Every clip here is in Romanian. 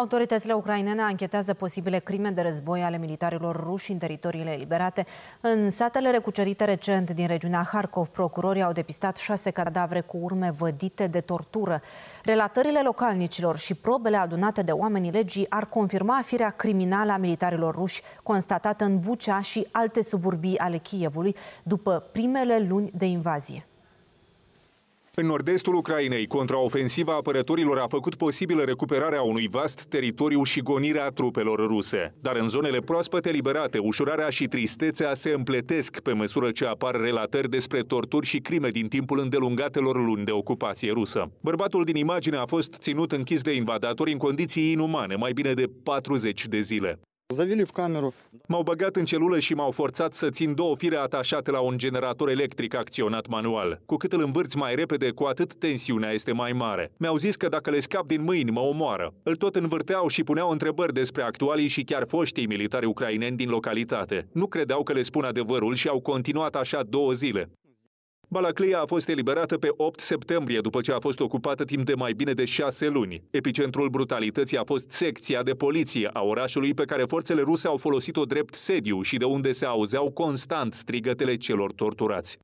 Autoritățile ucrainene anchetează posibile crime de război ale militarilor ruși în teritoriile eliberate. În satele recucerite recent din regiunea Harkov, procurorii au depistat șase cadavre cu urme vădite de tortură. Relatările localnicilor și probele adunate de oamenii legii ar confirma firea criminală a militarilor ruși, constatată în Bucea și alte suburbii ale Chievului după primele luni de invazie. În nord-estul Ucrainei, contraofensiva apărătorilor a făcut posibilă recuperarea unui vast teritoriu și gonirea trupelor ruse. Dar în zonele proaspăte liberate, ușurarea și tristețea se împletesc pe măsură ce apar relatări despre torturi și crime din timpul îndelungatelor luni de ocupație rusă. Bărbatul din imagine a fost ținut închis de invadatori în condiții inumane, mai bine de 40 de zile. Завели в M-au băgat în celulă și m-au forțat să țin două fire atașate la un generator electric acționat manual. Cu cât îl învârți mai repede, cu atât tensiunea este mai mare. Mi-au zis că dacă le scap din mâini, mă omoară. Îl tot învârteau și puneau întrebări despre actualii și chiar foștii militari ucraineni din localitate. Nu credeau că le spun adevărul și au continuat așa două zile. Balacleia a fost eliberată pe 8 septembrie, după ce a fost ocupată timp de mai bine de șase luni. Epicentrul brutalității a fost secția de poliție a orașului pe care forțele ruse au folosit-o drept sediu și de unde se auzeau constant strigătele celor torturați.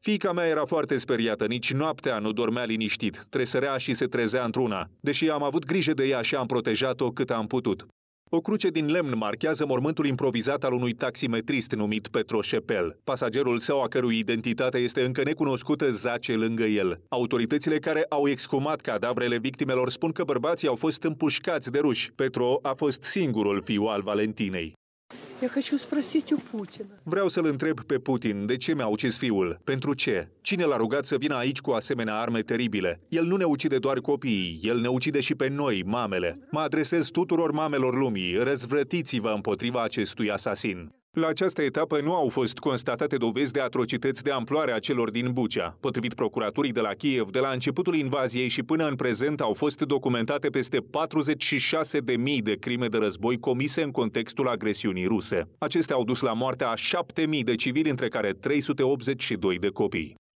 Fica mea era foarte speriată, nici noaptea nu dormea liniștit, tresărea și se trezea într-una, deși am avut grijă de ea și am protejat-o cât am putut. O cruce din lemn marchează mormântul improvizat al unui taximetrist numit Petro Șepel. Pasagerul său, a cărui identitate este încă necunoscută, zace lângă el. Autoritățile care au excumat cadavrele victimelor spun că bărbații au fost împușcați de ruși. Petro a fost singurul fiu al Valentinei. Vreau să-l întreb pe Putin de ce mi-a ucis fiul, pentru ce, cine l-a rugat să vină aici cu asemenea arme teribile. El nu ne ucide doar copiii, el ne ucide și pe noi, mamele. Mă adresez tuturor mamelor lumii, răzvrătiți-vă împotriva acestui asasin. La această etapă nu au fost constatate dovezi de atrocități de amploare a celor din Bucea. Potrivit procuraturii de la Kiev, de la începutul invaziei și până în prezent au fost documentate peste 46.000 de crime de război comise în contextul agresiunii ruse. Acestea au dus la moartea a 7.000 de civili, între care 382 de copii.